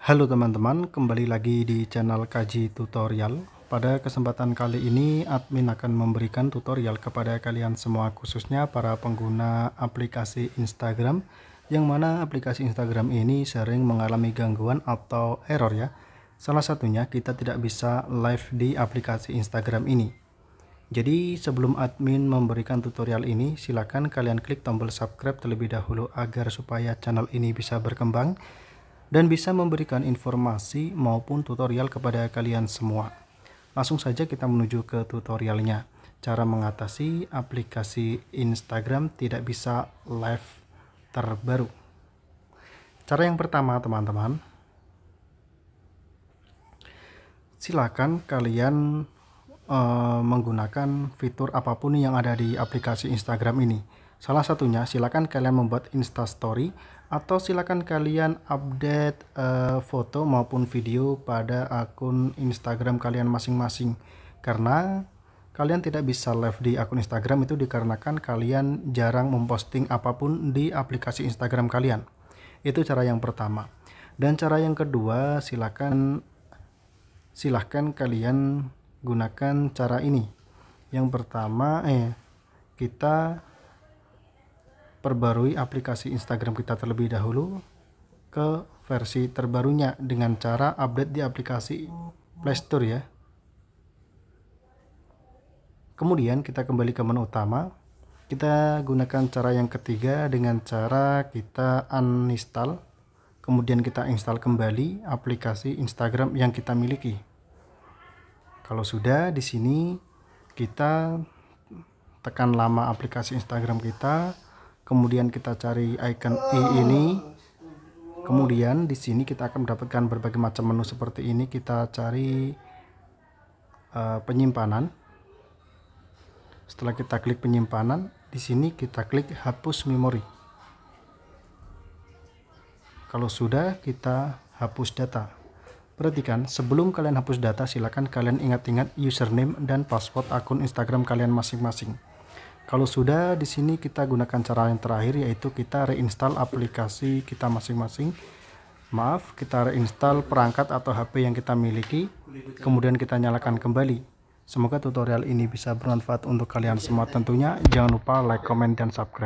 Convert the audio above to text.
Halo teman-teman, kembali lagi di channel Kaji Tutorial. Pada kesempatan kali ini, admin akan memberikan tutorial kepada kalian semua khususnya para pengguna aplikasi Instagram yang mana aplikasi Instagram ini sering mengalami gangguan atau error ya. Salah satunya kita tidak bisa live di aplikasi Instagram ini. Jadi sebelum admin memberikan tutorial ini, silakan kalian klik tombol subscribe terlebih dahulu agar supaya channel ini bisa berkembang dan bisa memberikan informasi maupun tutorial kepada kalian semua. Langsung saja kita menuju ke tutorialnya. Cara mengatasi aplikasi Instagram tidak bisa live terbaru. Cara yang pertama, teman-teman, silakan kalian e, menggunakan fitur apapun yang ada di aplikasi Instagram ini. Salah satunya, silakan kalian membuat Instastory atau silakan kalian update uh, foto maupun video pada akun Instagram kalian masing-masing karena kalian tidak bisa live di akun Instagram itu dikarenakan kalian jarang memposting apapun di aplikasi Instagram kalian itu cara yang pertama dan cara yang kedua silakan silahkan kalian gunakan cara ini yang pertama eh kita perbarui aplikasi Instagram kita terlebih dahulu ke versi terbarunya dengan cara update di aplikasi Play Store ya. Kemudian kita kembali ke menu utama. Kita gunakan cara yang ketiga dengan cara kita uninstall. Kemudian kita install kembali aplikasi Instagram yang kita miliki. Kalau sudah di sini kita tekan lama aplikasi Instagram kita kemudian kita cari icon i ini kemudian di sini kita akan mendapatkan berbagai macam menu seperti ini kita cari uh, penyimpanan setelah kita klik penyimpanan di sini kita klik hapus memori kalau sudah kita hapus data perhatikan sebelum kalian hapus data silakan kalian ingat-ingat username dan password akun Instagram kalian masing-masing kalau sudah, di sini kita gunakan cara yang terakhir yaitu kita reinstall aplikasi kita masing-masing. Maaf, kita reinstall perangkat atau HP yang kita miliki, kemudian kita nyalakan kembali. Semoga tutorial ini bisa bermanfaat untuk kalian semua tentunya. Jangan lupa like, comment, dan subscribe.